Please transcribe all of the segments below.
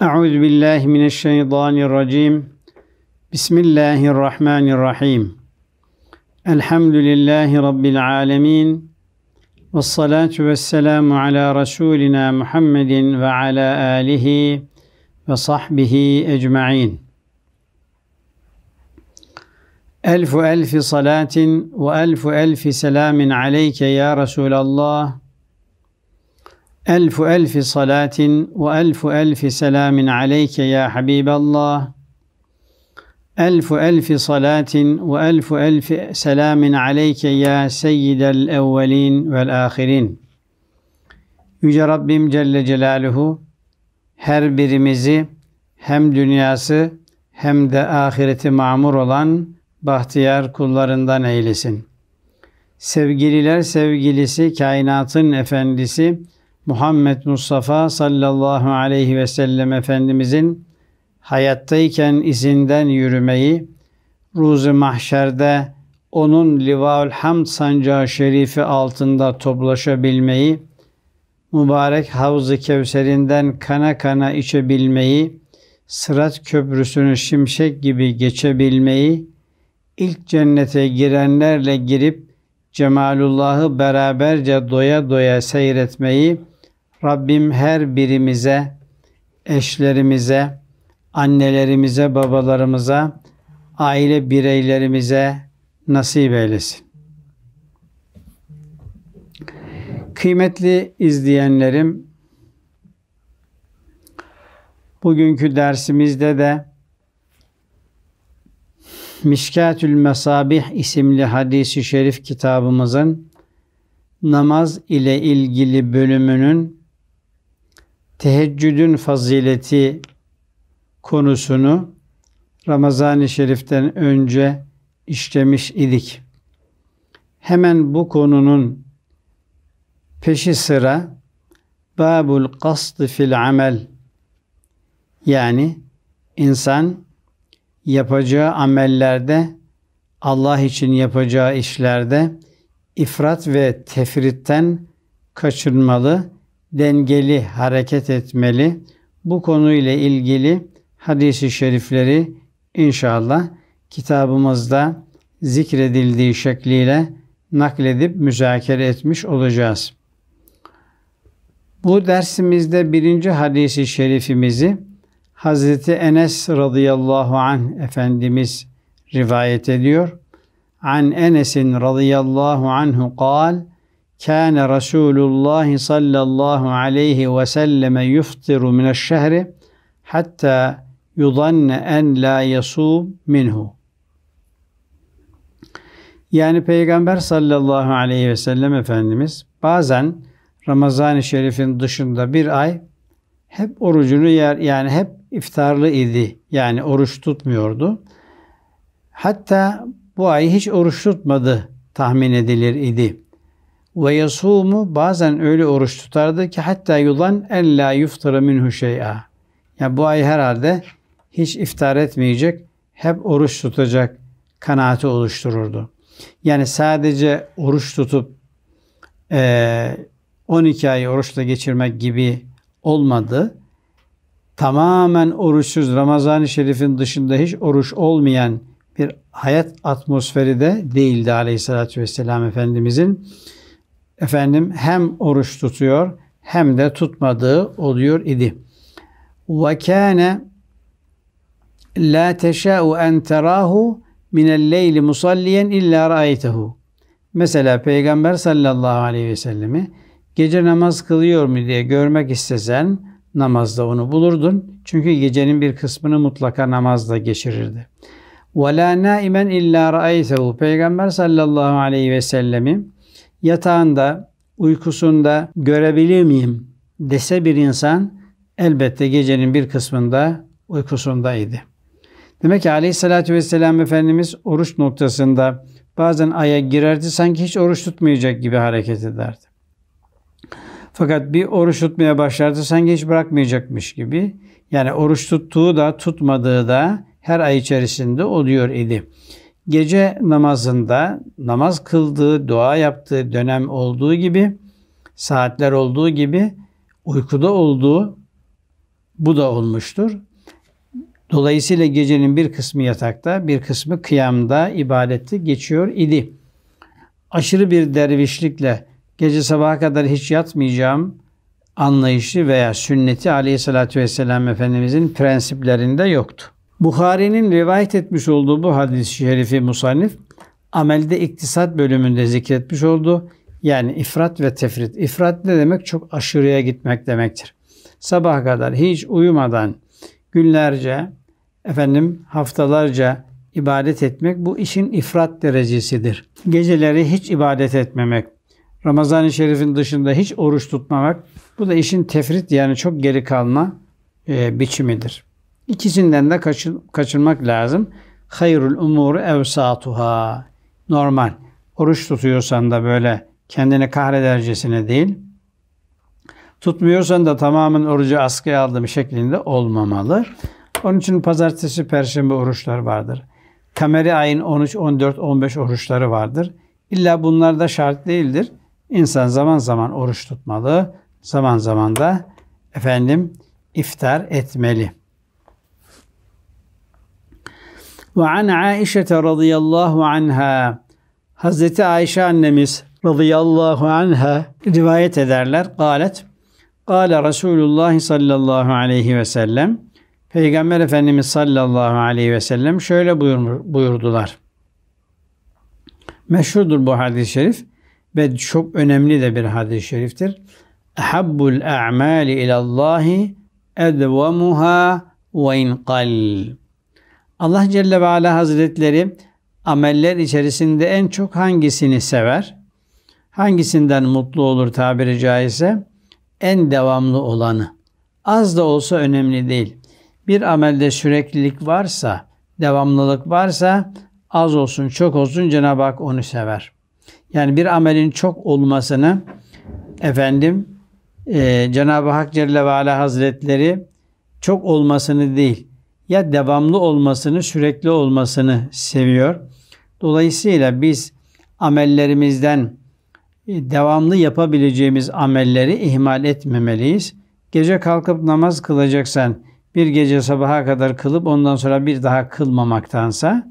Euzu billahi mineşşeytanirracim. Bismillahirrahmanirrahim. Elhamdülillahi rabbil alamin. Ves salatu vesselamu ala rasulina Muhammedin ve ala alihi ve sahbihi ecmaîn. Elfu elfi salatin ve elfu elfi selamin aleyke ya Resulallah ألف ألف صلاة وألف ألف سلام عليك يا حبيب الله ألف ألف صلاة وألف ألف سلام عليك يا سيد الأولين والآخرين Yüce Rabbim Celle Celaluhu her birimizi hem dünyası hem de ahireti mamur olan bahtiyar kullarından eylesin. Sevgililer sevgilisi, kainatın efendisi, Muhammed Mustafa sallallahu aleyhi ve sellem Efendimizin hayattayken izinden yürümeyi, ruzu mahşerde onun livaül hamd sancağı şerifi altında toplaşabilmeyi, mübarek havz-ı kevserinden kana kana içebilmeyi, sırat köprüsünü şimşek gibi geçebilmeyi, ilk cennete girenlerle girip Cemalullah'ı beraberce doya doya seyretmeyi, Rabbim her birimize, eşlerimize, annelerimize, babalarımıza, aile bireylerimize nasip eylesin. Kıymetli izleyenlerim, bugünkü dersimizde de Mişkatül Mesabih isimli hadisi şerif kitabımızın namaz ile ilgili bölümünün teheccüdün fazileti konusunu Ramazan-ı Şerif'ten önce işlemiş idik. Hemen bu konunun peşi sıra babul kasdı fil amel yani insan yapacağı amellerde Allah için yapacağı işlerde ifrat ve tefritten kaçınmalı dengeli hareket etmeli. Bu konuyla ilgili hadisi şerifleri inşallah kitabımızda zikredildiği şekliyle nakledip müzakere etmiş olacağız. Bu dersimizde birinci hadisi şerifimizi Hazreti Enes radıyallahu an Efendimiz rivayet ediyor. An Enes'in radıyallahu anhu kal Kâne Resulullah sallallahu aleyhi ve selleme yuftiru mineşşehri hatta yudanne en la yasum minhu. Yani Peygamber sallallahu aleyhi ve sellem Efendimiz bazen Ramazan-ı Şerif'in dışında bir ay hep orucunu yer yani hep iftarlı idi. Yani oruç tutmuyordu. Hatta bu ay hiç oruç tutmadı tahmin edilir idi. Ve yasumu bazen öyle oruç tutardı ki hatta yulan en la yuftara minhu şey'a. ya bu ay herhalde hiç iftar etmeyecek, hep oruç tutacak kanaati oluştururdu. Yani sadece oruç tutup 12 e, ay oruçla geçirmek gibi olmadı. Tamamen oruçsuz, Ramazan-ı Şerif'in dışında hiç oruç olmayan bir hayat atmosferi de değildi Aleyhisselatü Vesselam Efendimizin efendim hem oruç tutuyor hem de tutmadığı oluyor idi. Ve kâne la teşâ'u en terâhu minel leyli musalliyen illa ra'aytehu. Mesela Peygamber sallallahu aleyhi ve sellemi gece namaz kılıyor mu diye görmek istesen namazda onu bulurdun. Çünkü gecenin bir kısmını mutlaka namazda geçirirdi. وَلَا نَائِمًا اِلَّا رَأَيْتَهُ Peygamber sallallahu aleyhi ve sellemi yatağında, uykusunda görebilir miyim dese bir insan elbette gecenin bir kısmında uykusundaydı. Demek ki aleyhissalatü vesselam Efendimiz oruç noktasında bazen aya girerdi sanki hiç oruç tutmayacak gibi hareket ederdi. Fakat bir oruç tutmaya başlardı sanki hiç bırakmayacakmış gibi. Yani oruç tuttuğu da tutmadığı da her ay içerisinde oluyor idi gece namazında namaz kıldığı, dua yaptığı dönem olduğu gibi, saatler olduğu gibi uykuda olduğu bu da olmuştur. Dolayısıyla gecenin bir kısmı yatakta, bir kısmı kıyamda, ibadette geçiyor idi. Aşırı bir dervişlikle gece sabaha kadar hiç yatmayacağım anlayışı veya sünneti Aleyhisselatü vesselam Efendimizin prensiplerinde yoktu. Buhari'nin rivayet etmiş olduğu bu hadis-i şerifi musannif amelde iktisat bölümünde zikretmiş oldu. yani ifrat ve tefrit. İfrat ne demek? Çok aşırıya gitmek demektir. Sabah kadar hiç uyumadan günlerce efendim haftalarca ibadet etmek bu işin ifrat derecesidir. Geceleri hiç ibadet etmemek, Ramazan-ı Şerif'in dışında hiç oruç tutmamak bu da işin tefrit yani çok geri kalma e, biçimidir. İkisinden de kaçın, kaçınmak lazım. Hayrul umuru evsatuha. Normal. Oruç tutuyorsan da böyle kendini kahredercesine değil, tutmuyorsan da tamamen orucu askıya aldım şeklinde olmamalı. Onun için pazartesi, perşembe oruçlar vardır. Kameri ayın 13, 14, 15 oruçları vardır. İlla bunlar da şart değildir. İnsan zaman zaman oruç tutmalı, zaman zaman da efendim iftar etmeli. Ve an Aişe radıyallahu anha Hazreti Ayşe annemiz radıyallahu anha rivayet ederler. Galet Gale Resulullah sallallahu aleyhi ve sellem Peygamber Efendimiz sallallahu aleyhi ve sellem şöyle buyurdular. Meşhurdur bu hadis-i şerif ve çok önemli de bir hadis-i şeriftir. Habbul a'mali ilallahi edvemuha ve inqal. Allah Celle ve Ala Hazretleri ameller içerisinde en çok hangisini sever? Hangisinden mutlu olur tabiri caizse? En devamlı olanı. Az da olsa önemli değil. Bir amelde süreklilik varsa, devamlılık varsa az olsun çok olsun Cenab-ı Hak onu sever. Yani bir amelin çok olmasını efendim e, Cenab-ı Hak Celle ve Ala Hazretleri çok olmasını değil ya devamlı olmasını, sürekli olmasını seviyor. Dolayısıyla biz amellerimizden e, devamlı yapabileceğimiz amelleri ihmal etmemeliyiz. Gece kalkıp namaz kılacaksan bir gece sabaha kadar kılıp ondan sonra bir daha kılmamaktansa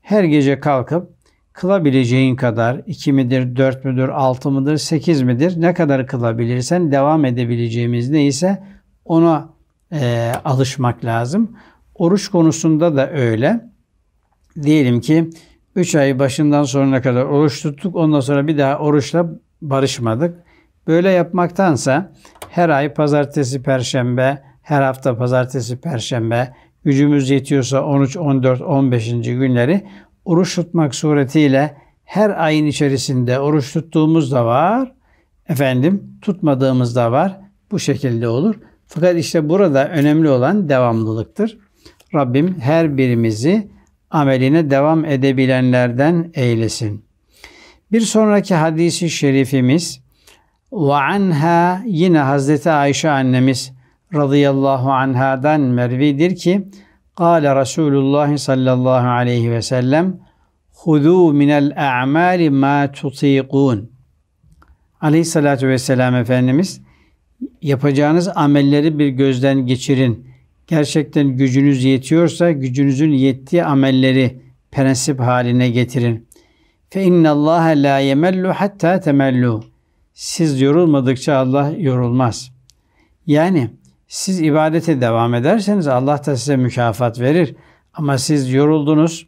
her gece kalkıp kılabileceğin kadar 2 midir, 4 müdür, 6 mıdır, 8 midir ne kadar kılabilirsen devam edebileceğimiz neyse ona e, alışmak lazım. Oruç konusunda da öyle. Diyelim ki 3 ay başından sonuna kadar oruç tuttuk. Ondan sonra bir daha oruçla barışmadık. Böyle yapmaktansa her ay pazartesi, perşembe, her hafta pazartesi, perşembe, gücümüz yetiyorsa 13, 14, 15. günleri oruç tutmak suretiyle her ayın içerisinde oruç tuttuğumuz da var. Efendim tutmadığımız da var. Bu şekilde olur. Fakat işte burada önemli olan devamlılıktır. Rabbim her birimizi ameline devam edebilenlerden eylesin. Bir sonraki hadisi şerifimiz ve anha yine Hazreti Ayşe annemiz radıyallahu anhadan mervidir ki Kale Resulullah sallallahu aleyhi ve sellem Hudu minel a'mali ma tutiqun Aleyhissalatü vesselam Efendimiz yapacağınız amelleri bir gözden geçirin. Gerçekten gücünüz yetiyorsa gücünüzün yettiği amelleri prensip haline getirin. Fe innallaha la yemellu hatta temellu. Siz yorulmadıkça Allah yorulmaz. Yani siz ibadete devam ederseniz Allah da size mükafat verir. Ama siz yoruldunuz.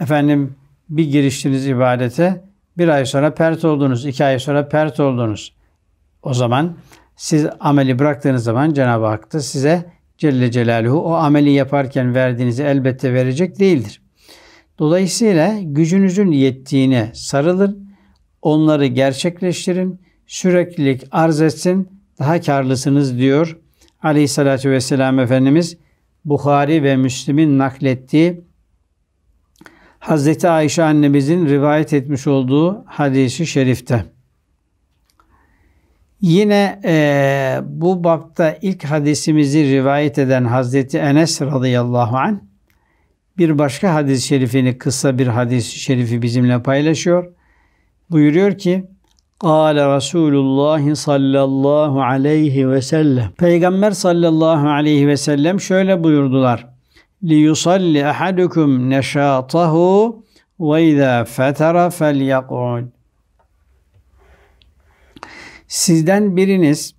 Efendim bir giriştiniz ibadete. Bir ay sonra pert oldunuz. iki ay sonra pert oldunuz. O zaman siz ameli bıraktığınız zaman Cenab-ı Hak da size Celle Celaluhu o ameli yaparken verdiğinizi elbette verecek değildir. Dolayısıyla gücünüzün yettiğine sarılın, onları gerçekleştirin, süreklilik arz etsin, daha karlısınız diyor Aleyhisselatü Vesselam Efendimiz Bukhari ve Müslim'in naklettiği Hazreti Ayşe annemizin rivayet etmiş olduğu hadisi şerifte. Yine e, bu bapta ilk hadisimizi rivayet eden Hazreti Enes radıyallahu an bir başka hadis-i şerifini kısa bir hadis-i şerifi bizimle paylaşıyor. Buyuruyor ki Kale Resulullah sallallahu aleyhi ve sellem Peygamber sallallahu aleyhi ve sellem şöyle buyurdular. لِيُصَلِّ أَحَدُكُمْ نَشَاطَهُ وَاِذَا فَتَرَ فَلْيَقْعُدْ Sizden biriniz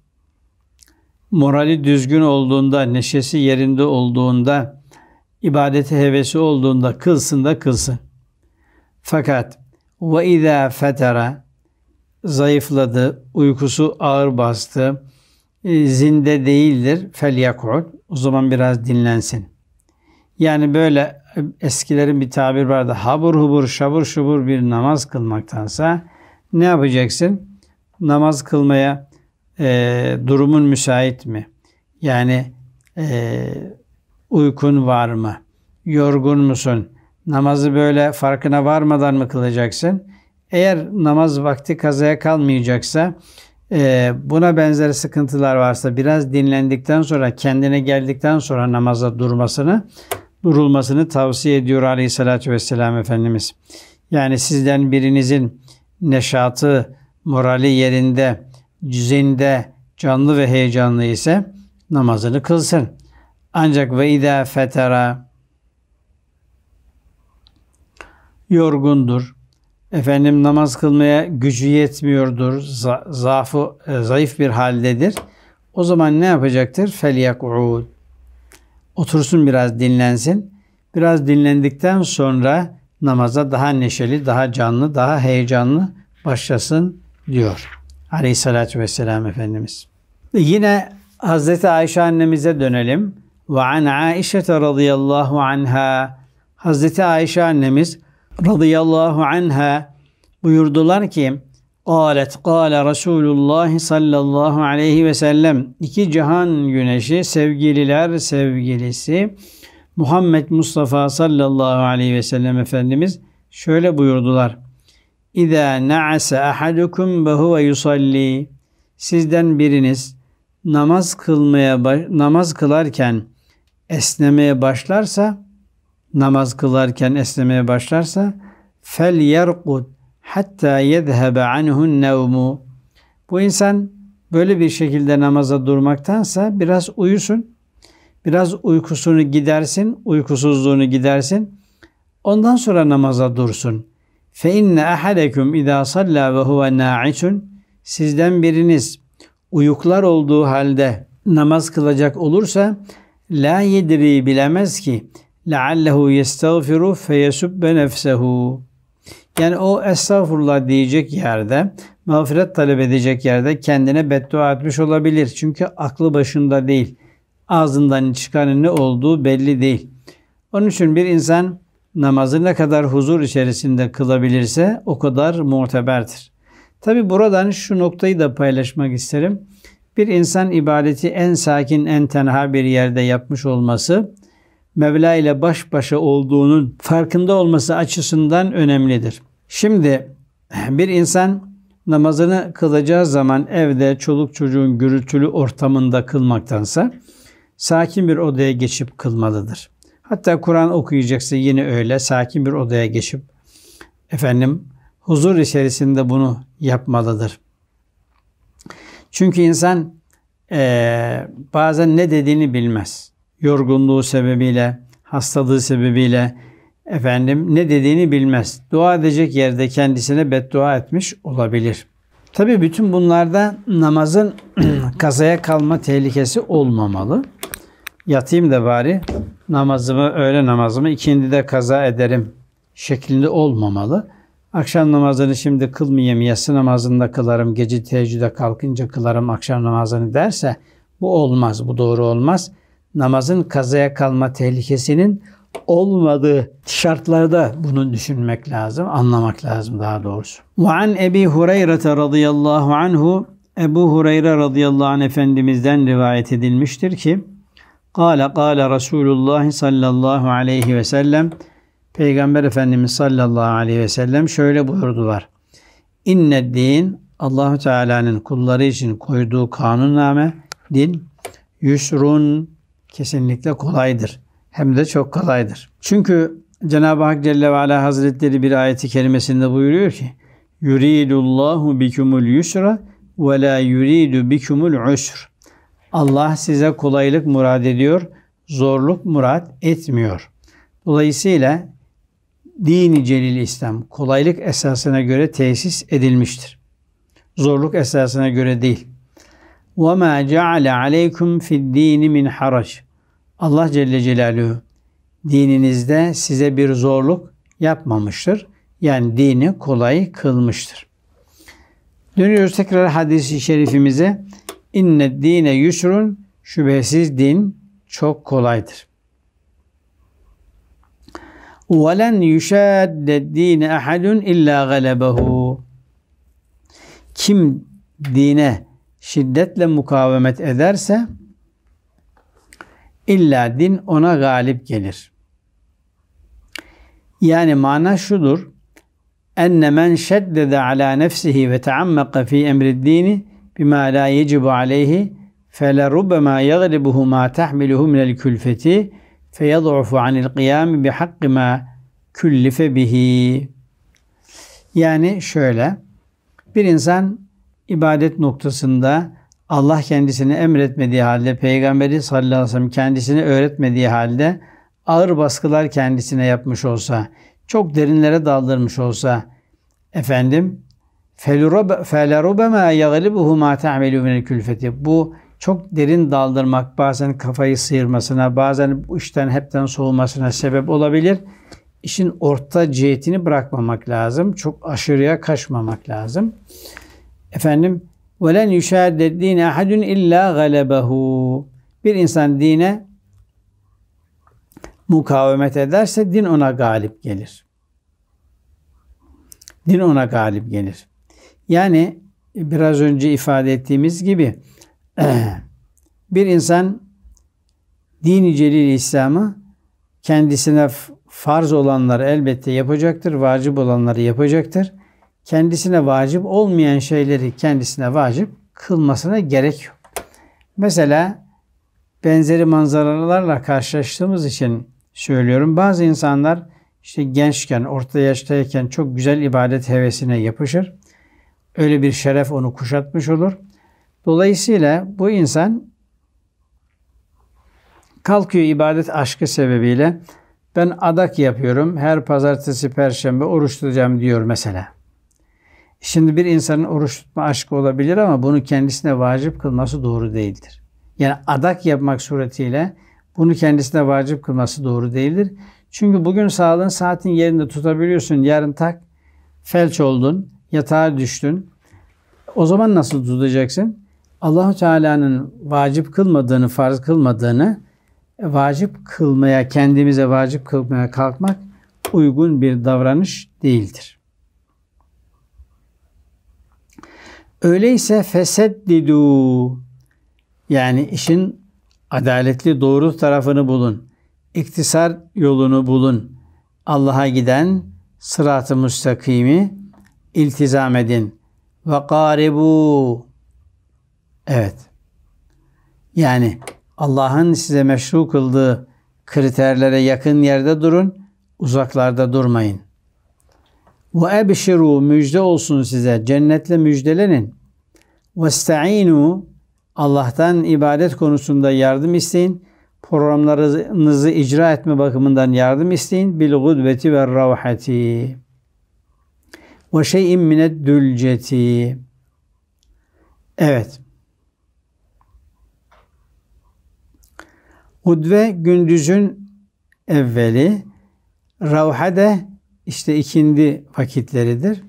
morali düzgün olduğunda, neşesi yerinde olduğunda, ibadete hevesi olduğunda kılsın da kılsın. Fakat ve izâ fetera zayıfladı, uykusu ağır bastı, e, zinde değildir felyakud. O zaman biraz dinlensin. Yani böyle e, eskilerin bir tabir vardı. Habur hubur şabur şubur bir namaz kılmaktansa ne yapacaksın? namaz kılmaya e, durumun müsait mi? Yani e, uykun var mı? Yorgun musun? Namazı böyle farkına varmadan mı kılacaksın? Eğer namaz vakti kazaya kalmayacaksa e, buna benzer sıkıntılar varsa biraz dinlendikten sonra kendine geldikten sonra namaza durmasını durulmasını tavsiye ediyor Aleyhisselatü Vesselam Efendimiz. Yani sizden birinizin neşatı, morali yerinde, düzeninde, canlı ve heyecanlı ise namazını kılsın. Ancak ve idâ fetera yorgundur. Efendim namaz kılmaya gücü yetmiyordur. zaafı, e, zayıf bir haldedir. O zaman ne yapacaktır? Felyak'ud. Otursun biraz dinlensin. Biraz dinlendikten sonra namaza daha neşeli, daha canlı, daha heyecanlı başlasın diyor aleyhissalatü vesselam Efendimiz. Yine Hazreti Ayşe annemize dönelim. Ve an Aişe radıyallahu anha Hazreti Ayşe annemiz radıyallahu anha buyurdular ki Alet kâle Resulullah sallallahu aleyhi ve sellem iki cihan güneşi sevgililer sevgilisi Muhammed Mustafa sallallahu aleyhi ve sellem Efendimiz şöyle buyurdular. İza na'asa ahadukum ve huve Sizden biriniz namaz kılmaya namaz kılarken esnemeye başlarsa namaz kılarken esnemeye başlarsa fel yerkud hatta yezhebe anhun nevmu. Bu insan böyle bir şekilde namaza durmaktansa biraz uyusun. Biraz uykusunu gidersin, uykusuzluğunu gidersin. Ondan sonra namaza dursun.'' Fe inne ahadeküm izâ sallâ ve huve nâ'isun sizden biriniz uyuklar olduğu halde namaz kılacak olursa la yedri bilemez ki leallehu yestağfiru feyesubbe nefsehu yani o estağfurullah diyecek yerde, mağfiret talep edecek yerde kendine beddua etmiş olabilir. Çünkü aklı başında değil. Ağzından çıkanın ne olduğu belli değil. Onun için bir insan namazı ne kadar huzur içerisinde kılabilirse o kadar muteberdir. Tabi buradan şu noktayı da paylaşmak isterim. Bir insan ibadeti en sakin, en tenha bir yerde yapmış olması, Mevla ile baş başa olduğunun farkında olması açısından önemlidir. Şimdi bir insan namazını kılacağı zaman evde çoluk çocuğun gürültülü ortamında kılmaktansa sakin bir odaya geçip kılmalıdır. Hatta Kur'an okuyacaksa yine öyle sakin bir odaya geçip efendim huzur içerisinde bunu yapmalıdır. Çünkü insan e, bazen ne dediğini bilmez. Yorgunluğu sebebiyle, hastalığı sebebiyle efendim ne dediğini bilmez. Dua edecek yerde kendisine beddua etmiş olabilir. Tabi bütün bunlarda namazın kazaya kalma tehlikesi olmamalı yatayım da bari namazımı, öğle namazımı ikindi de kaza ederim şeklinde olmamalı. Akşam namazını şimdi kılmayayım, yatsı namazını da kılarım, gece teheccüde kalkınca kılarım akşam namazını derse bu olmaz, bu doğru olmaz. Namazın kazaya kalma tehlikesinin olmadığı şartlarda bunu düşünmek lazım, anlamak lazım daha doğrusu. Ve Ebi Hureyre radıyallahu anhu Ebu Hureyre radıyallahu anh efendimizden rivayet edilmiştir ki Kale kale Resulullah sallallahu aleyhi ve sellem Peygamber Efendimiz sallallahu aleyhi ve sellem şöyle buyurdular. İnne din Allahu Teala'nın kulları için koyduğu kanunname din yusrun kesinlikle kolaydır. Hem de çok kolaydır. Çünkü Cenab-ı Hak Celle ve Ala Hazretleri bir ayeti kerimesinde buyuruyor ki Yuridullahu bikumul yusra ve la yuridu bikumul usr. Allah size kolaylık murad ediyor, zorluk murad etmiyor. Dolayısıyla dini celil İslam kolaylık esasına göre tesis edilmiştir. Zorluk esasına göre değil. وَمَا جَعَلَ عَلَيْكُمْ فِي الدِّينِ مِنْ حَرَجٍ Allah Celle Celaluhu dininizde size bir zorluk yapmamıştır. Yani dini kolay kılmıştır. Dönüyoruz tekrar hadisi şerifimize. İnne dine yusrun şüphesiz din çok kolaydır. وَلَنْ يُشَادَّ الدِّينَ اَحَدٌ illa غَلَبَهُ Kim dine şiddetle mukavemet ederse illa din ona galip gelir. Yani mana şudur. Enne men şeddede ala nefsihi ve teammaka fi dini bima la yecibu aleyhi fele rubbema yaglibuhu ma tahmiluhu minel külfeti feyad'ufu anil kıyami bi hakkı küllife bihi. Yani şöyle bir insan ibadet noktasında Allah kendisini emretmediği halde, Peygamberi sallallahu aleyhi ve sellem kendisini öğretmediği halde ağır baskılar kendisine yapmış olsa, çok derinlere daldırmış olsa, efendim فَلَرُبَمَا يَغْلِبُهُ مَا تَعْمَلُ مِنَ külfeti. Bu çok derin daldırmak, bazen kafayı sıyırmasına, bazen işten hepten soğumasına sebep olabilir. İşin orta cihetini bırakmamak lazım. Çok aşırıya kaçmamak lazım. Efendim, وَلَنْ يُشَادَ الدِّينَ اَحَدٌ اِلَّا غَلَبَهُ Bir insan dine mukavemet ederse din ona galip gelir. Din ona galip gelir. Yani e, biraz önce ifade ettiğimiz gibi bir insan dini celil İslam'ı kendisine farz olanları elbette yapacaktır, vacip olanları yapacaktır. Kendisine vacip olmayan şeyleri kendisine vacip kılmasına gerek yok. Mesela benzeri manzaralarla karşılaştığımız için söylüyorum. Bazı insanlar işte gençken, orta yaştayken çok güzel ibadet hevesine yapışır öyle bir şeref onu kuşatmış olur. Dolayısıyla bu insan kalkıyor ibadet aşkı sebebiyle ben adak yapıyorum. Her pazartesi, perşembe oruç tutacağım diyor mesela. Şimdi bir insanın oruç tutma aşkı olabilir ama bunu kendisine vacip kılması doğru değildir. Yani adak yapmak suretiyle bunu kendisine vacip kılması doğru değildir. Çünkü bugün sağlığın saatin yerinde tutabiliyorsun. Yarın tak felç oldun yatağa düştün. O zaman nasıl tutacaksın? Allahu Teala'nın vacip kılmadığını, farz kılmadığını e, vacip kılmaya, kendimize vacip kılmaya kalkmak uygun bir davranış değildir. Öyleyse feseddidu yani işin adaletli doğru tarafını bulun. İktisar yolunu bulun. Allah'a giden sırat-ı müstakimi iltizam edin. Ve karibu. Evet. Yani Allah'ın size meşru kıldığı kriterlere yakın yerde durun, uzaklarda durmayın. Ve ebşiru müjde olsun size, cennetle müjdelenin. Vestainu Allah'tan ibadet konusunda yardım isteyin. Programlarınızı icra etme bakımından yardım isteyin. Bil gudveti ve ravhati. Ve şeyin minet dülceti. Evet. Udve gündüzün evveli. Ravha de işte ikindi vakitleridir.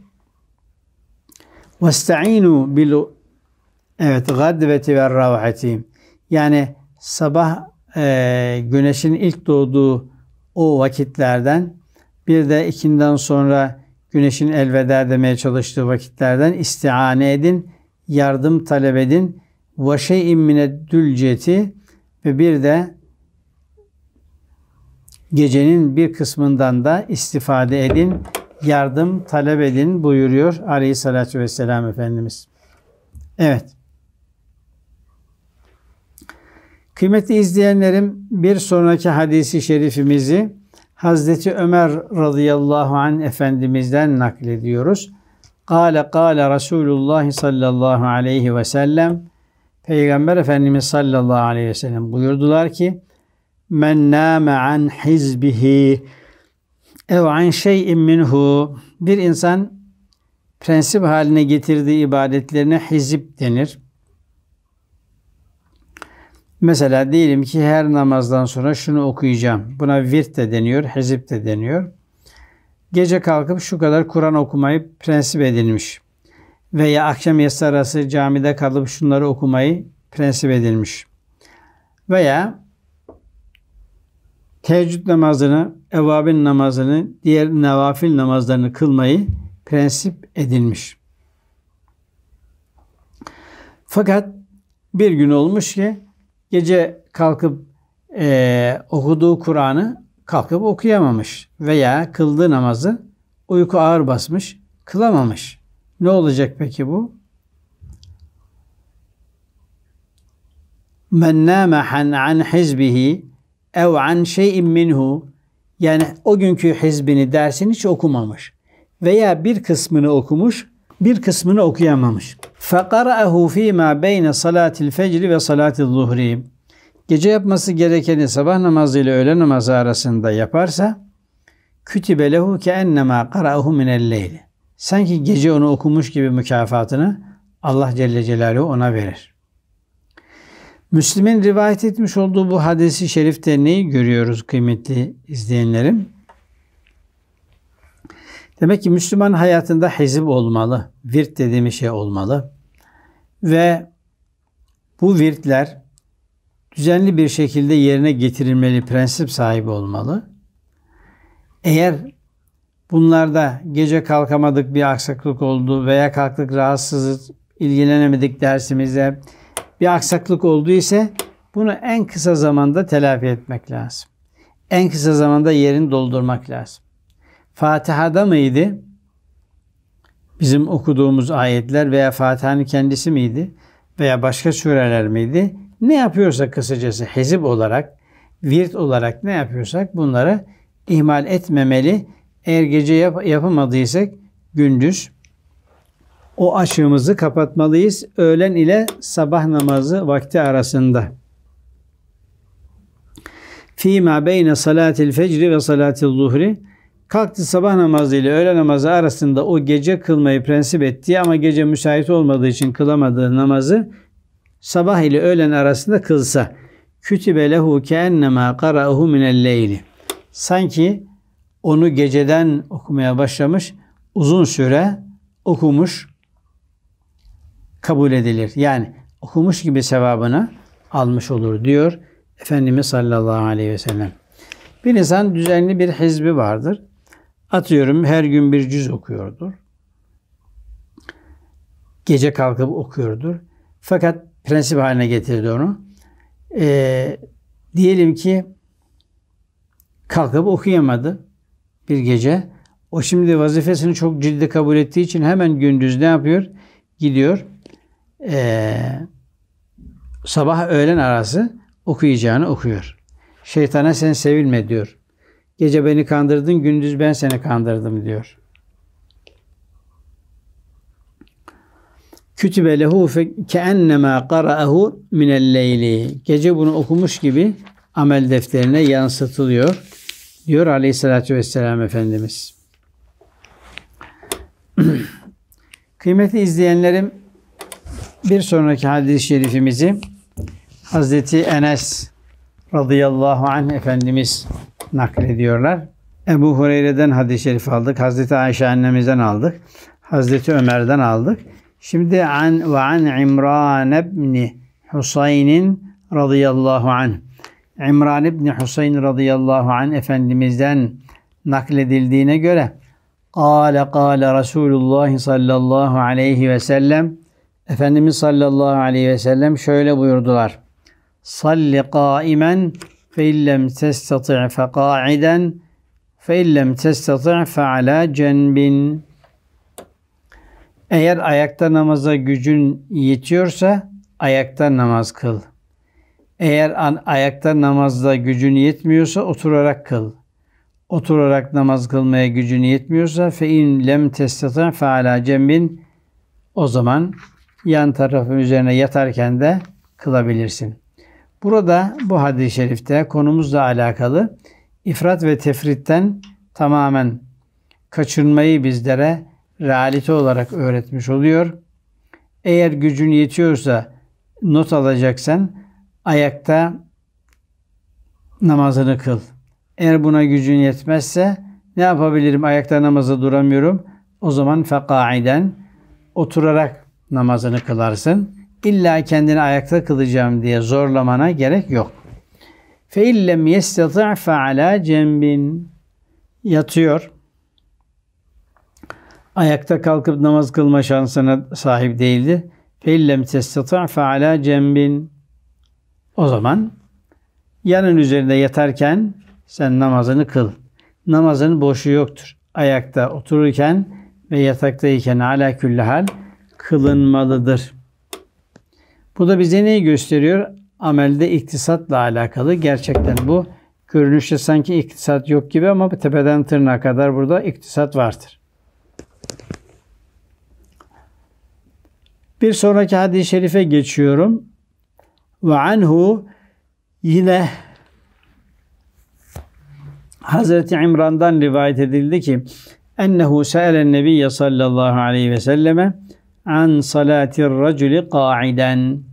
Vesta'inu bil evet gadveti ve ravhati. Yani sabah e, güneşin ilk doğduğu o vakitlerden bir de ikinden sonra güneşin elveda demeye çalıştığı vakitlerden istiane edin, yardım talep edin. Ve şeyin mine dülceti ve bir de gecenin bir kısmından da istifade edin, yardım talep edin buyuruyor Aleyhisselatü Vesselam Efendimiz. Evet. Kıymetli izleyenlerim bir sonraki hadisi şerifimizi Hazreti Ömer radıyallahu an Efendimiz'den naklediyoruz. Kale kale Resulullah sallallahu aleyhi ve sellem Peygamber Efendimiz sallallahu aleyhi ve sellem buyurdular ki Men nâme an hizbihi ev an şeyin minhu bir insan prensip haline getirdiği ibadetlerine hizip denir. Mesela diyelim ki her namazdan sonra şunu okuyacağım. Buna virt de deniyor, hezip de deniyor. Gece kalkıp şu kadar Kur'an okumayı prensip edilmiş. Veya akşam yatsı arası camide kalıp şunları okumayı prensip edilmiş. Veya teheccüd namazını, evabin namazını, diğer nevafil namazlarını kılmayı prensip edilmiş. Fakat bir gün olmuş ki Gece kalkıp e, okuduğu Kur'an'ı kalkıp okuyamamış veya kıldığı namazı uyku ağır basmış, kılamamış. Ne olacak peki bu? Men nâmehen an hizbihi ev an şeyin minhu yani o günkü hizbini dersini hiç okumamış veya bir kısmını okumuş bir kısmını okuyamamış. فَقَرَأَهُ ف۪ي مَا بَيْنَ صَلَاتِ الْفَجْرِ وَصَلَاتِ الظُّهْرِ Gece yapması gerekeni sabah namazı ile öğle namazı arasında yaparsa kütibe lehu ke ennemâ qara'ahu minel leyli. Sanki gece onu okumuş gibi mükafatını Allah Celle Celaluhu ona verir. Müslim'in rivayet etmiş olduğu bu hadisi şerifte neyi görüyoruz kıymetli izleyenlerim? Demek ki Müslüman hayatında hizip olmalı. Virt dediğimiz şey olmalı. Ve bu virtler düzenli bir şekilde yerine getirilmeli, prensip sahibi olmalı. Eğer bunlarda gece kalkamadık bir aksaklık oldu veya kalktık rahatsızız, ilgilenemedik dersimize bir aksaklık oldu ise bunu en kısa zamanda telafi etmek lazım. En kısa zamanda yerini doldurmak lazım. Fatiha'da mıydı? Bizim okuduğumuz ayetler veya Fatiha'nın kendisi miydi? Veya başka sureler miydi? Ne yapıyorsak kısacası hezip olarak, virt olarak ne yapıyorsak bunları ihmal etmemeli. Eğer gece yap yapamadıysak gündüz o açığımızı kapatmalıyız öğlen ile sabah namazı vakti arasında. Fîmâ beyne salâtil fecri ve salâtil zuhri Kalktı sabah namazı ile öğle namazı arasında o gece kılmayı prensip etti ama gece müsait olmadığı için kılamadığı namazı sabah ile öğlen arasında kılsa. Kütübe lehu keennemâ qara'uhu minelleyli. Sanki onu geceden okumaya başlamış, uzun süre okumuş kabul edilir. Yani okumuş gibi sevabını almış olur diyor Efendimiz sallallahu aleyhi ve sellem. Bir insan düzenli bir hizbi vardır. Atıyorum her gün bir cüz okuyordur. Gece kalkıp okuyordur. Fakat prensip haline getirdi onu. Ee, diyelim ki kalkıp okuyamadı bir gece. O şimdi vazifesini çok ciddi kabul ettiği için hemen gündüz ne yapıyor? Gidiyor. Ee, sabah öğlen arası okuyacağını okuyor. Şeytana sen sevilme diyor. Gece beni kandırdın, gündüz ben seni kandırdım diyor. Kütübe lehu keennemâ qara'ahu minel leyli. Gece bunu okumuş gibi amel defterine yansıtılıyor. Diyor aleyhissalatü vesselam Efendimiz. Kıymetli izleyenlerim bir sonraki hadis-i şerifimizi Hazreti Enes radıyallahu anh Efendimiz naklediyorlar. Ebu Hureyre'den hadis-i şerif aldık. Hazreti Ayşe annemizden aldık. Hazreti Ömer'den aldık. Şimdi an ve an İmran ibni Husayn'in radıyallahu an. İmran ibni Husayn radıyallahu an Efendimiz'den nakledildiğine göre Kale kale Resulullah sallallahu aleyhi ve sellem Efendimiz sallallahu aleyhi ve sellem şöyle buyurdular. Salli kaimen فَاِنْ لَمْ تَسْتَطِعْ فَقَاعِدًا فَاِنْ لَمْ تَسْتَطِعْ فَعَلَى جَنْبٍ Eğer ayakta namaza gücün yetiyorsa ayakta namaz kıl. Eğer an, ayakta namazda gücün yetmiyorsa oturarak kıl. Oturarak namaz kılmaya gücün yetmiyorsa fe in lem testata fe o zaman yan tarafın üzerine yatarken de kılabilirsin. Burada bu hadis-i şerifte konumuzla alakalı ifrat ve tefritten tamamen kaçınmayı bizlere realite olarak öğretmiş oluyor. Eğer gücün yetiyorsa not alacaksan ayakta namazını kıl. Eğer buna gücün yetmezse ne yapabilirim? Ayakta namaza duramıyorum. O zaman fekaiden oturarak namazını kılarsın illa kendini ayakta kılacağım diye zorlamana gerek yok. Fe illem yestati' fe ala cembin yatıyor. Ayakta kalkıp namaz kılma şansına sahip değildi. Fe illem testati' fe ala cembin o zaman yanın üzerinde yatarken sen namazını kıl. Namazın boşu yoktur. Ayakta otururken ve yataktayken ala külli hal kılınmalıdır.'' Bu da bize neyi gösteriyor? Amelde iktisatla alakalı. Gerçekten bu görünüşte sanki iktisat yok gibi ama tepeden tırnağa kadar burada iktisat vardır. Bir sonraki hadis-i şerife geçiyorum. Ve anhu yine Hazreti İmran'dan rivayet edildi ki ennehu se'elen nebiyye sallallahu aleyhi ve selleme an salatir raculi qa'iden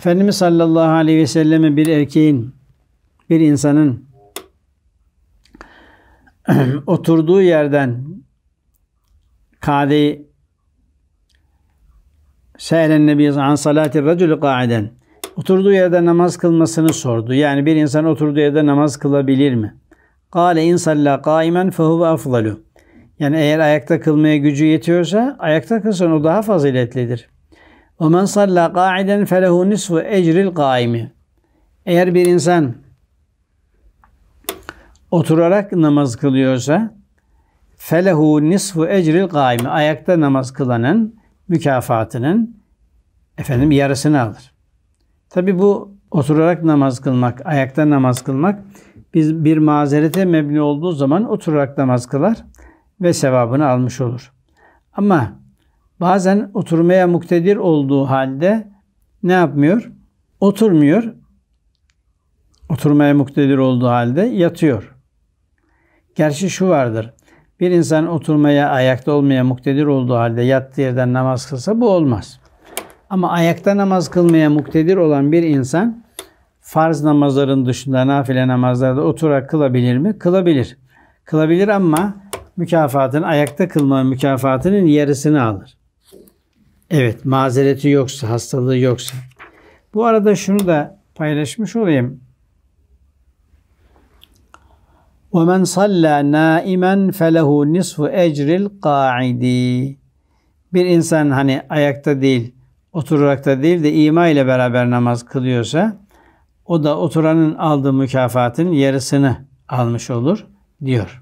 Efendimiz sallallahu aleyhi ve selleme bir erkeğin, bir insanın oturduğu yerden kadi Sehlen Nebiyiz an salati racülü kaiden. Oturduğu yerde namaz kılmasını sordu. Yani bir insan oturduğu yerde namaz kılabilir mi? Kale in salla kaimen fehuve afdalu. Yani eğer ayakta kılmaya gücü yetiyorsa ayakta kılsın o daha faziletlidir.'' وَمَنْ صَلَّى قَاعِدًا فَلَهُ نِصْفُ اَجْرِ الْقَائِمِ Eğer bir insan oturarak namaz kılıyorsa felehu nisfu ecril kaimi ayakta namaz kılanın mükafatının efendim yarısını alır. Tabi bu oturarak namaz kılmak, ayakta namaz kılmak biz bir mazerete mebni olduğu zaman oturarak namaz kılar ve sevabını almış olur. Ama bazen oturmaya muktedir olduğu halde ne yapmıyor? Oturmuyor. Oturmaya muktedir olduğu halde yatıyor. Gerçi şu vardır. Bir insan oturmaya, ayakta olmaya muktedir olduğu halde yattığı yerden namaz kılsa bu olmaz. Ama ayakta namaz kılmaya muktedir olan bir insan farz namazların dışında nafile namazlarda oturarak kılabilir mi? Kılabilir. Kılabilir ama mükafatın ayakta kılma mükafatının yarısını alır. Evet mazereti yoksa, hastalığı yoksa. Bu arada şunu da paylaşmış olayım. وَمَنْ صَلَّى نَائِمًا فَلَهُ نِصْفُ اَجْرِ الْقَاعِدِ Bir insan hani ayakta değil, oturarak da değil de ima ile beraber namaz kılıyorsa o da oturanın aldığı mükafatın yarısını almış olur diyor.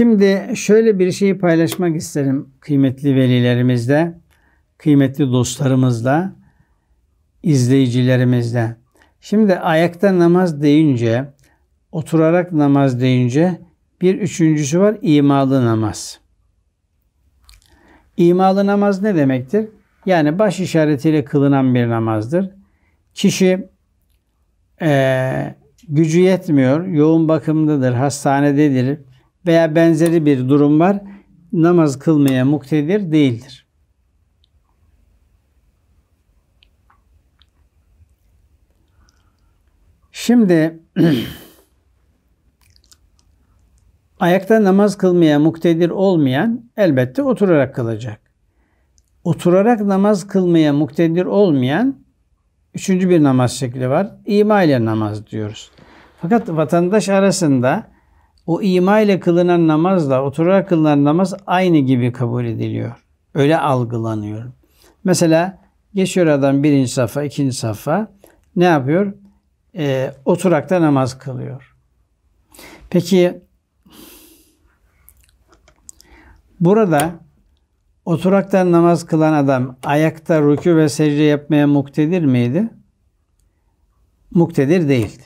Şimdi şöyle bir şeyi paylaşmak isterim kıymetli velilerimizle, kıymetli dostlarımızla, izleyicilerimizle. Şimdi ayakta namaz deyince, oturarak namaz deyince bir üçüncüsü var imalı namaz. İmalı namaz ne demektir? Yani baş işaretiyle kılınan bir namazdır. Kişi e, gücü yetmiyor, yoğun bakımdadır, hastanededir, veya benzeri bir durum var. Namaz kılmaya muktedir değildir. Şimdi ayakta namaz kılmaya muktedir olmayan elbette oturarak kılacak. Oturarak namaz kılmaya muktedir olmayan üçüncü bir namaz şekli var. İma ile namaz diyoruz. Fakat vatandaş arasında o ima ile kılınan namazla oturarak kılınan namaz aynı gibi kabul ediliyor. Öyle algılanıyor. Mesela geçiyor adam birinci safa, ikinci safa ne yapıyor? Ee, oturakta namaz kılıyor. Peki burada oturaktan namaz kılan adam ayakta rükû ve secde yapmaya muktedir miydi? Muktedir değildi.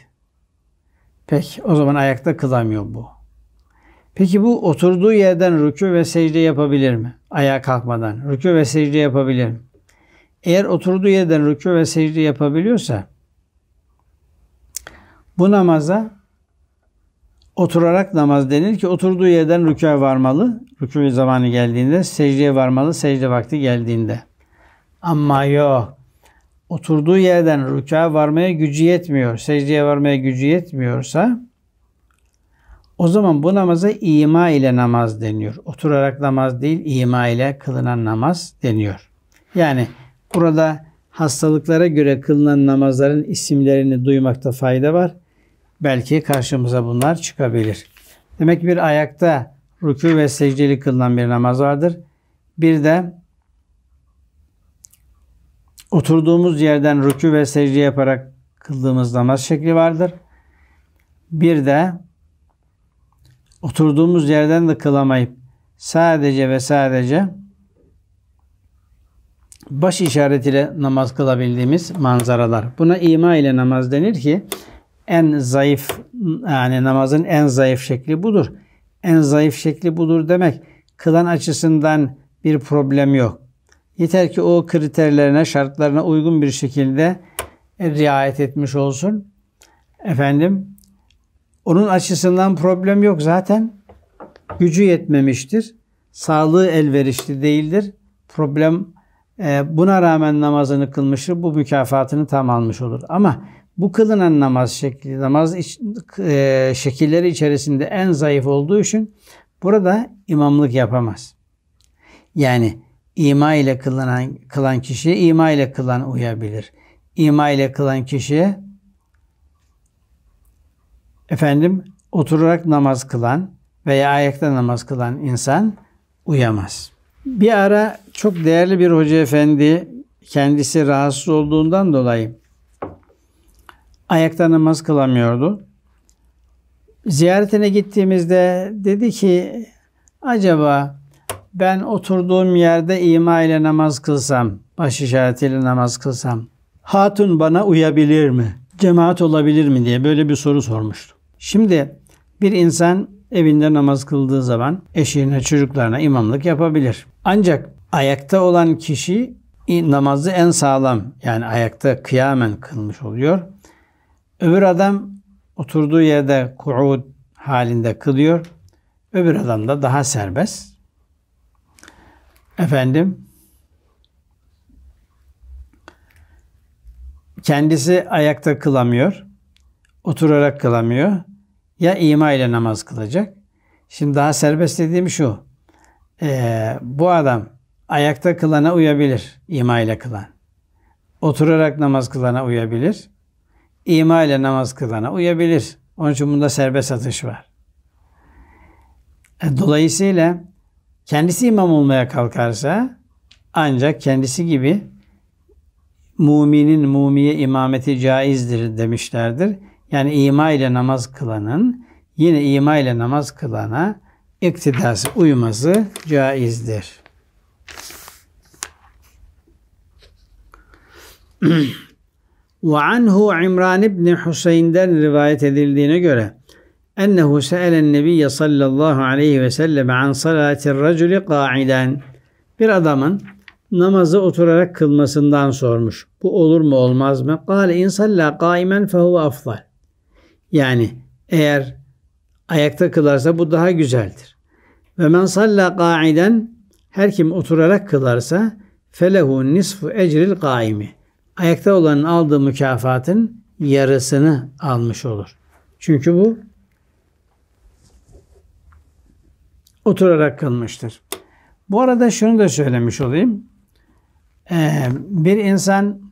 Peki o zaman ayakta kılamıyor bu. Peki bu oturduğu yerden rükû ve secde yapabilir mi? Ayağa kalkmadan rükû ve secde yapabilir mi? Eğer oturduğu yerden rükû ve secde yapabiliyorsa bu namaza oturarak namaz denir ki oturduğu yerden rükûya varmalı. Rükû zamanı geldiğinde secdeye varmalı secde vakti geldiğinde. Ama yok oturduğu yerden rükûya varmaya gücü yetmiyor. Secdeye varmaya gücü yetmiyorsa o zaman bu namaza ima ile namaz deniyor. Oturarak namaz değil, ima ile kılınan namaz deniyor. Yani burada hastalıklara göre kılınan namazların isimlerini duymakta fayda var. Belki karşımıza bunlar çıkabilir. Demek bir ayakta rükû ve secdeli kılınan bir namaz vardır. Bir de oturduğumuz yerden rükû ve secde yaparak kıldığımız namaz şekli vardır. Bir de oturduğumuz yerden de kılamayıp sadece ve sadece baş işaretiyle namaz kılabildiğimiz manzaralar. Buna ima ile namaz denir ki en zayıf yani namazın en zayıf şekli budur. En zayıf şekli budur demek kılan açısından bir problem yok. Yeter ki o kriterlerine, şartlarına uygun bir şekilde riayet etmiş olsun. Efendim onun açısından problem yok zaten. Gücü yetmemiştir. Sağlığı elverişli değildir. Problem e, buna rağmen namazını kılmıştır. Bu mükafatını tam almış olur. Ama bu kılınan namaz şekli, namaz e, şekilleri içerisinde en zayıf olduğu için burada imamlık yapamaz. Yani ima ile kılınan, kılan kişiye ima ile kılan uyabilir. İma ile kılan kişiye Efendim oturarak namaz kılan veya ayakta namaz kılan insan uyamaz. Bir ara çok değerli bir hoca efendi kendisi rahatsız olduğundan dolayı ayakta namaz kılamıyordu. Ziyaretine gittiğimizde dedi ki acaba ben oturduğum yerde ima ile namaz kılsam, baş işaretiyle namaz kılsam hatun bana uyabilir mi? Cemaat olabilir mi diye böyle bir soru sormuştu. Şimdi bir insan evinde namaz kıldığı zaman eşine, çocuklarına imamlık yapabilir. Ancak ayakta olan kişi namazı en sağlam yani ayakta kıyamen kılmış oluyor. Öbür adam oturduğu yerde ku'ud halinde kılıyor. Öbür adam da daha serbest. Efendim kendisi ayakta kılamıyor. Oturarak kılamıyor ya ima ile namaz kılacak. Şimdi daha serbest dediğim şu. E, bu adam ayakta kılana uyabilir ima ile kılan. Oturarak namaz kılana uyabilir. İma ile namaz kılana uyabilir. Onun için bunda serbest atış var. E, dolayısıyla kendisi imam olmaya kalkarsa ancak kendisi gibi muminin mumiye imameti caizdir demişlerdir. Yani ima ile namaz kılanın yine ima ile namaz kılana iktidası uyması caizdir. Ve anhu İmran İbni Hüseyin'den rivayet edildiğine göre ennehu se'elen nebiyye sallallahu aleyhi ve sellem an salatir raculi qa'iden bir adamın namazı oturarak kılmasından sormuş. Bu olur mu olmaz mı? Kale in salla kaimen fehuve afdal. Yani eğer ayakta kılarsa bu daha güzeldir. Ve men salla kaiden her kim oturarak kılarsa felehu nisfu ecril qaimi. Ayakta olanın aldığı mükafatın yarısını almış olur. Çünkü bu oturarak kılmıştır. Bu arada şunu da söylemiş olayım. Ee, bir insan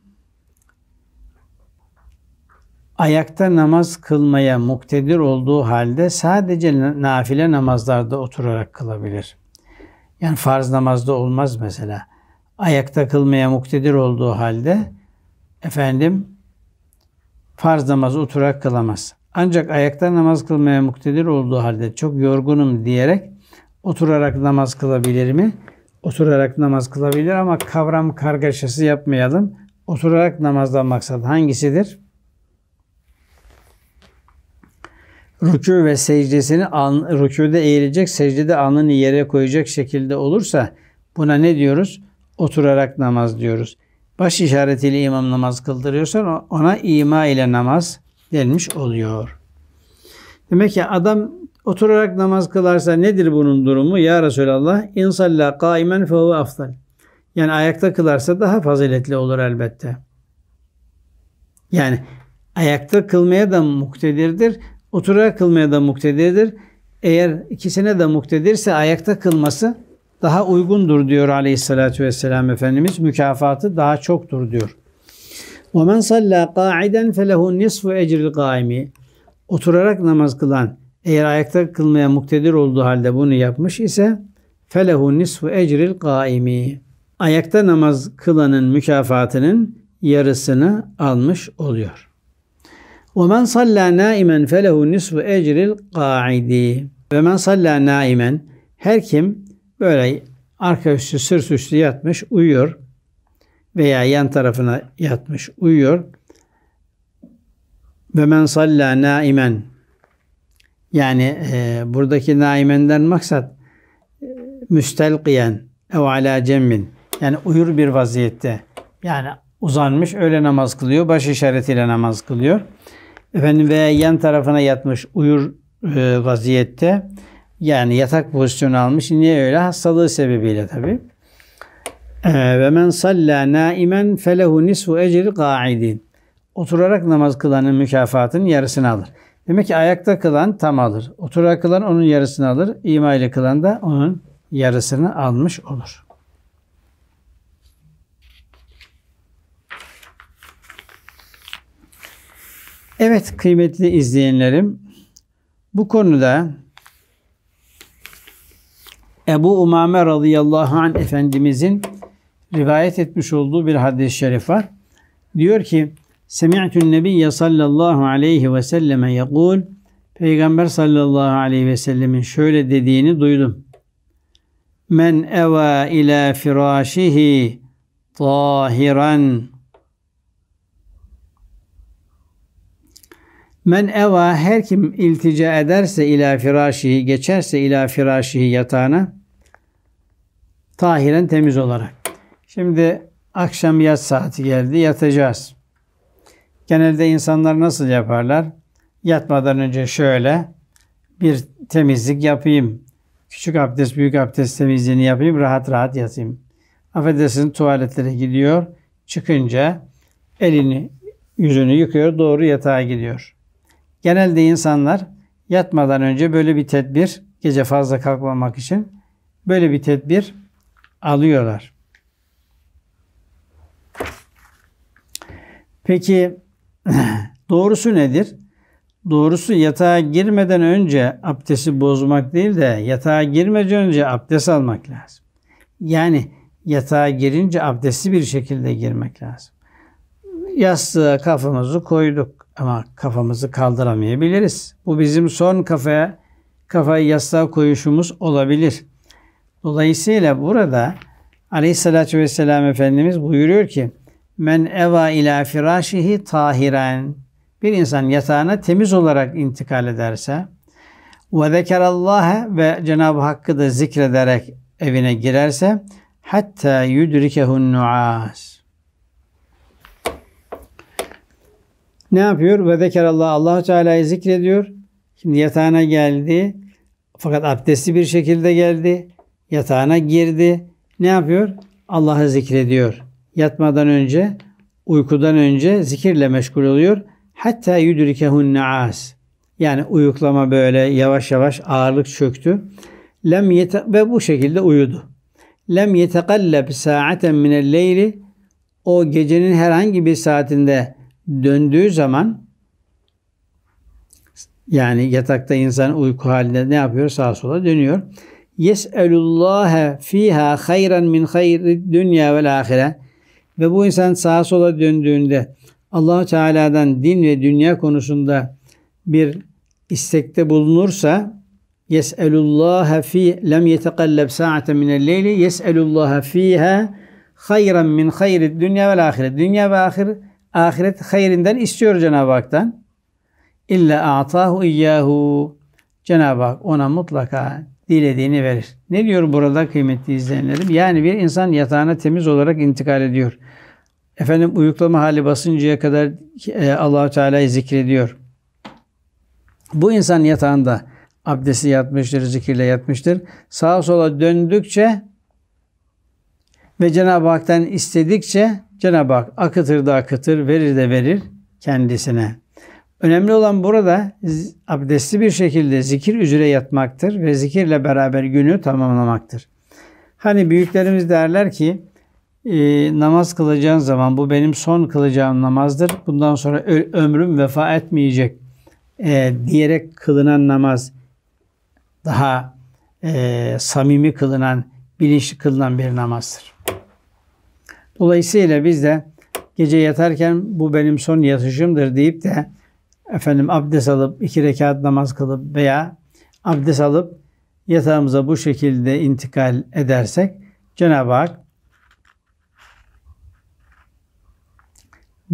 ayakta namaz kılmaya muktedir olduğu halde sadece nafile namazlarda oturarak kılabilir. Yani farz namazda olmaz mesela. Ayakta kılmaya muktedir olduğu halde efendim farz namazı oturarak kılamaz. Ancak ayakta namaz kılmaya muktedir olduğu halde çok yorgunum diyerek oturarak namaz kılabilir mi? Oturarak namaz kılabilir ama kavram kargaşası yapmayalım. Oturarak namazdan maksat hangisidir? rükû ve secdesini an, rükûda eğilecek, secdede alnını yere koyacak şekilde olursa buna ne diyoruz? Oturarak namaz diyoruz. Baş işaretiyle imam namaz kıldırıyorsa ona ima ile namaz denmiş oluyor. Demek ki adam oturarak namaz kılarsa nedir bunun durumu? Ya Resulallah insalla kaimen fehu afdal. Yani ayakta kılarsa daha faziletli olur elbette. Yani ayakta kılmaya da muktedirdir Oturarak kılmaya da muktedirdir. Eğer ikisine de muktedirse ayakta kılması daha uygundur diyor aleyhissalatü vesselam Efendimiz. Mükafatı daha çoktur diyor. وَمَنْ صَلَّى قَاعِدًا فَلَهُ نِصْفُ اَجْرِ الْقَائِمِ Oturarak namaz kılan eğer ayakta kılmaya muktedir olduğu halde bunu yapmış ise felehu nisfu ecril kaimi. Ayakta namaz kılanın mükafatının yarısını almış oluyor. وَمَنْ صَلَّى نَائِمًا فَلَهُ نِسْبُ اَجْرِ الْقَاعِدِ Ve men salla naimen her kim böyle arka üstü sırt üstü yatmış uyuyor veya yan tarafına yatmış uyuyor. Ve men salla naimen yani e, buradaki naimenden maksat e, müstelkiyen ev ala cemmin yani uyur bir vaziyette yani uzanmış öyle namaz kılıyor baş işaretiyle namaz kılıyor. Efendim ve yan tarafına yatmış uyur e, vaziyette. Yani yatak pozisyonu almış. Niye öyle? Hastalığı sebebiyle tabi. E, ve men salla naimen felehu nisfu ecri qaidin. Oturarak namaz kılanın mükafatının yarısını alır. Demek ki ayakta kılan tam alır. Oturarak kılan onun yarısını alır. İma ile kılan da onun yarısını almış olur. Evet kıymetli izleyenlerim, bu konuda Ebu Umame radıyallahu anh Efendimizin rivayet etmiş olduğu bir hadis-i şerif var. Diyor ki, Semi'tün nebiyye sallallahu aleyhi ve selleme yekul, Peygamber sallallahu aleyhi ve sellemin şöyle dediğini duydum. Men eva ila firâşihi tahiran Men eva her kim iltica ederse ila firâşihi geçerse ila firâşihi yatağına tahiren temiz olarak. Şimdi akşam yat saati geldi yatacağız. Genelde insanlar nasıl yaparlar? Yatmadan önce şöyle bir temizlik yapayım. Küçük abdest, büyük abdest temizliğini yapayım, rahat rahat yatayım. Affedersin tuvaletlere gidiyor, çıkınca elini, yüzünü yıkıyor, doğru yatağa gidiyor. Genelde insanlar yatmadan önce böyle bir tedbir, gece fazla kalkmamak için böyle bir tedbir alıyorlar. Peki doğrusu nedir? Doğrusu yatağa girmeden önce abdesti bozmak değil de yatağa girmeden önce abdest almak lazım. Yani yatağa girince abdestli bir şekilde girmek lazım. Yastığa kafamızı koyduk. Ama kafamızı kaldıramayabiliriz. Bu bizim son kafaya, kafayı yastığa koyuşumuz olabilir. Dolayısıyla burada Aleyhisselatü Vesselam Efendimiz buyuruyor ki Men eva ila firâşihi tahiren Bir insan yatağına temiz olarak intikal ederse ve zekerallâhe ve Cenab-ı Hakk'ı da zikrederek evine girerse hatta yudrikehun nuas ne yapıyor? Ve zekerallah Allah Teala'yı zikrediyor. Şimdi yatağına geldi. Fakat abdestli bir şekilde geldi. Yatağına girdi. Ne yapıyor? Allah'ı zikrediyor. Yatmadan önce, uykudan önce zikirle meşgul oluyor. Hatta yudrikehun naas. Yani uyuklama böyle yavaş yavaş ağırlık çöktü. Lem yete ve bu şekilde uyudu. Lem yetekalleb saaten minel leyli o gecenin herhangi bir saatinde döndüğü zaman yani yatakta insan uyku halinde ne yapıyor? Sağa sola dönüyor. Yes'elullâhe fîhâ hayran min hayri dünya vel ahire. Ve bu insan sağa sola döndüğünde allah Teala'dan din ve dünya konusunda bir istekte bulunursa yes'elullâhe fî lem yetekalleb sa'ate minel leyli yes'elullâhe fîhâ hayran min hayri dünya vel ahire. Dünya ve ahiret ahiret hayrinden istiyor Cenab-ı Hak'tan. İlla a'tahu iyyahu. Cenab-ı Hak ona mutlaka dilediğini verir. Ne diyor burada kıymetli izleyenlerim? Yani bir insan yatağına temiz olarak intikal ediyor. Efendim uyuklama hali basıncaya kadar e, Allahu Teala'yı zikrediyor. Bu insan yatağında abdesti yatmıştır, zikirle yatmıştır. Sağa sola döndükçe ve Cenab-ı Hak'tan istedikçe Cenab-ı Hak akıtır da akıtır, verir de verir kendisine. Önemli olan burada abdestli bir şekilde zikir üzere yatmaktır ve zikirle beraber günü tamamlamaktır. Hani büyüklerimiz derler ki e, namaz kılacağın zaman bu benim son kılacağım namazdır. Bundan sonra ömrüm vefa etmeyecek e, diyerek kılınan namaz daha e, samimi kılınan, bilinçli kılınan bir namazdır. Dolayısıyla biz de gece yatarken bu benim son yatışımdır deyip de efendim abdest alıp iki rekat namaz kılıp veya abdest alıp yatağımıza bu şekilde intikal edersek Cenab-ı Hak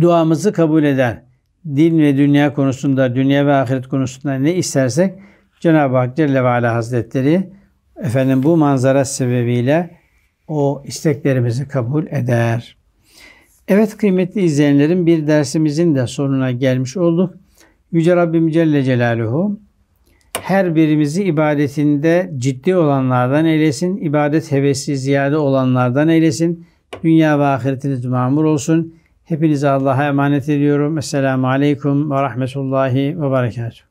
duamızı kabul eder. Din ve dünya konusunda, dünya ve ahiret konusunda ne istersek Cenab-ı Hak Celle ve Ala Hazretleri efendim bu manzara sebebiyle o isteklerimizi kabul eder. Evet kıymetli izleyenlerim bir dersimizin de sonuna gelmiş olduk. Yüce Rabbim Celle Celaluhu her birimizi ibadetinde ciddi olanlardan eylesin. İbadet hevesi ziyade olanlardan eylesin. Dünya ve ahiretiniz mamur olsun. Hepinize Allah'a emanet ediyorum. Esselamu Aleyküm ve Rahmetullahi ve Berekatuhu.